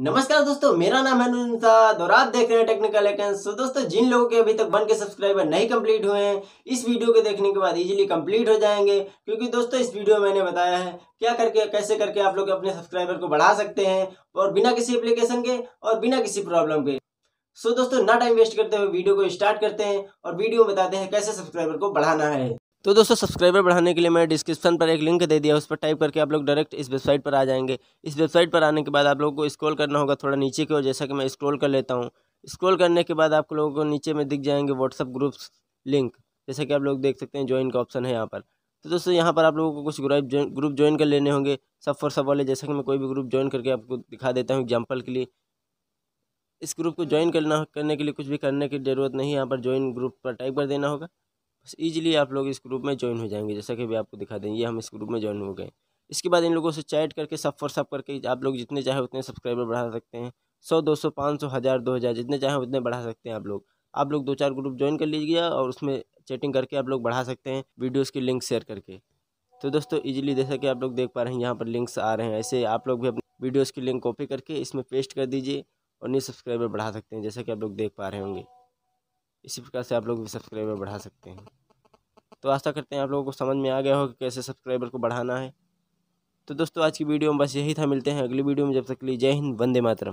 नमस्कार दोस्तों मेरा नाम है अनुसाद और आप देख रहे हैं टेक्निकल तो दोस्तों जिन लोगों के अभी तक वन के सब्सक्राइबर नहीं कंप्लीट हुए हैं इस वीडियो के देखने के बाद इजीली कंप्लीट हो जाएंगे क्योंकि दोस्तों इस वीडियो में मैंने बताया है क्या करके कैसे करके आप लोग अपने सब्सक्राइबर को बढ़ा सकते हैं और बिना किसी एप्लीकेशन के और बिना किसी प्रॉब्लम के सो दोस्तों ना टाइम वेस्ट करते हुए वीडियो को स्टार्ट करते हैं और वीडियो में बताते हैं कैसे सब्सक्राइबर को बढ़ाना है तो दोस्तों सब्सक्राइबर बढ़ाने के लिए मैंने डिस्क्रिप्शन पर एक लिंक दे दिया उस पर टाइप करके आप लोग डायरेक्ट इस वेबसाइट पर आ जाएंगे इस वेबसाइट पर आने के बाद आप लोगों को स्क्रॉल करना होगा थोड़ा नीचे की ओर जैसा कि मैं स्क्रॉल कर लेता हूँ स्क्रॉल करने के बाद आप लोगों को नीचे में दिख जाएंगे व्हाट्सअप ग्रुप्स लिंक जैसा कि आप लोग देख सकते हैं ज्वाइन का ऑप्शन है यहाँ पर तो दोस्तों यहाँ पर आप लोगों को कुछ ग्रुप ग्रुप ज्वाइन कर लेने होंगे सब फॉर सब वाले जैसा कि मैं कोई भी ग्रुप ज्वाइन करके आपको दिखा देता हूँ एग्जाम्पल के लिए इस ग्रुप को ज्वाइन करना करने के लिए कुछ भी करने की ज़रूरत नहीं है यहाँ पर ज्वाइन ग्रुप पर टाइप कर देना होगा बस ईजिली आप लोग इस ग्रुप में ज्वाइन हो जाएंगे जैसा कि अभी आपको दिखा दें ये हम इस ग्रुप में ज्वाइन हो गए इसके बाद इन लोगों से चैट करके सब फॉर सब करके आप लोग जितने चाहे उतने सब्सक्राइबर बढ़ा सकते हैं सौ दो सौ पाँच सौ हज़ार दो हज़ार जितने चाहे उतने बढ़ा सकते हैं आप लोग आप लोग दो चार ग्रुप ज्वाइन कर लीजिए और उसमें चैटिंग करके आप लोग बढ़ा सकते हैं वीडियोस की लिंक शेयर करके तो दोस्तों इजीली जैसा कि आप लोग देख पा रहे हैं यहाँ पर लिंक्स आ रहे हैं ऐसे आप लोग भी अपने वीडियोज़ की लिंक कॉपी करके इसमें पेस्ट कर दीजिए और न्यू सब्सक्राइबर बढ़ा सकते हैं जैसा कि आप लोग देख पा रहे होंगे इसी प्रकार से आप लोग भी सब्सक्राइबर बढ़ा सकते हैं तो आशा करते हैं आप लोगों को समझ में आ गया हो कि कैसे सब्सक्राइबर को बढ़ाना है तो दोस्तों आज की वीडियो में बस यही था मिलते हैं अगली वीडियो में जब तक के लिए जय हिंद वंदे मातरम